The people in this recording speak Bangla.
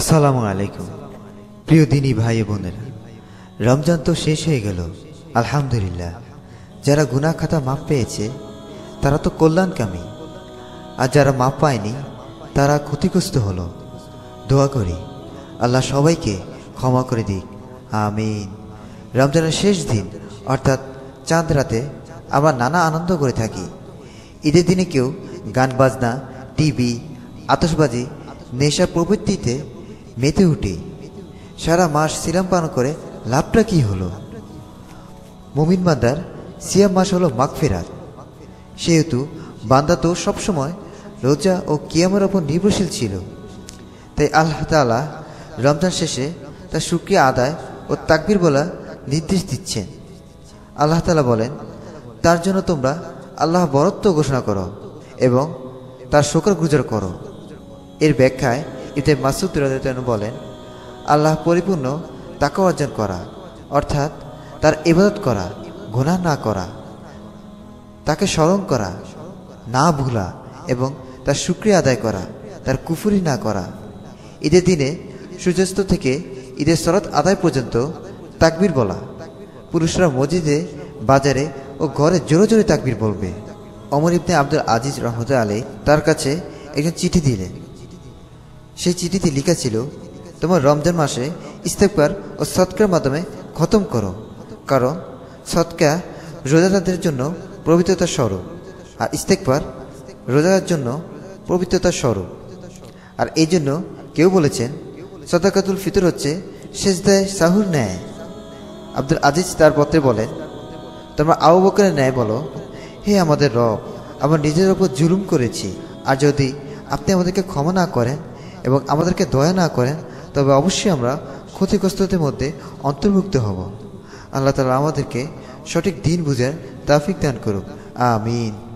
আসসালামু আলাইকুম প্রিয় দিনী ভাই বোনেরা রমজান তো শেষ হয়ে গেল আলহামদুলিল্লাহ যারা গুনা খাতা মাপ পেয়েছে তারা তো কল্যাণকামী আর যারা মাপ পায়নি তারা ক্ষতিগ্রস্ত হলো দোয়া করি আল্লাহ সবাইকে ক্ষমা করে দিক আমিন রমজানের শেষ দিন অর্থাৎ চাঁদ রাতে আমরা নানা আনন্দ করে থাকি ঈদের দিনে কেউ গান বাজনা টিভি আতসবাজি নেশা প্রবৃত্তিতে মেতে উঠি সারা মাস সিরাম পান করে লাভটা কি হলো মুমিন মাদার সিয়াম মাস হলো মাগফেরাত সেহেতু বান্দা তো সবসময় রোজা ও কিয়ামের ওপর নির্ভরশীল ছিল তাই আল্লাহ তালা রমজান শেষে তার সুক্রিয়া আদায় ও তাকবির বলা নির্দেশ দিচ্ছেন আল্লাহ তালা বলেন তার জন্য তোমরা আল্লাহ বরত্ব ঘোষণা করো এবং তার শোকর গুজর করো এর ব্যাখ্যায় ইতে মাসুদ রাজন বলেন আল্লাহ পরিপূর্ণ তাকে অর্জন করা অর্থাৎ তার ইবাদত করা গুণা না করা তাকে স্মরণ করা না ভুলা এবং তার সুক্রিয়া আদায় করা তার কুফুরি না করা ঈদের দিনে সূর্যাস্ত থেকে ঈদের শরৎ আদায় পর্যন্ত তাকবির বলা পুরুষরা মসজিদে বাজারে ও ঘরে জোরে জোরে তাকবির বলবে অমর ইবনে আব্দুল আজিজ রহমত আলী তার কাছে একজন চিঠি দিলেন সেই চিঠিতে লেখা ছিল তোমার রমজান মাসে ইস্তেকবার ও সৎকার মাধ্যমে খতম করো কারণ সৎকা রোজাদারদের জন্য পবিত্রতা স্বরূপ আর ইস্তেকবার রোজাদার জন্য পবিত্রতা স্বরূপ আর এই জন্য কেউ বলেছেন সদাকাতুল ফিতর হচ্ছে সেজদায় সাহুর ন্যায় আব্দুল আজিজ তার পত্রে বলেন তোমরা আউ বকরের ন্যায় বলো হে আমাদের রব আমার নিজের ওপর জুলুম করেছি আর যদি আপনি আমাদেরকে ক্ষমা না করেন এবং আমাদেরকে দয়া না করেন তবে অবশ্যই আমরা ক্ষতিগ্রস্তদের মধ্যে অন্তর্ভুক্ত হব আল্লাহ তালা আমাদেরকে সঠিক দিন বুঝেন তাফিক দান করুক আমিন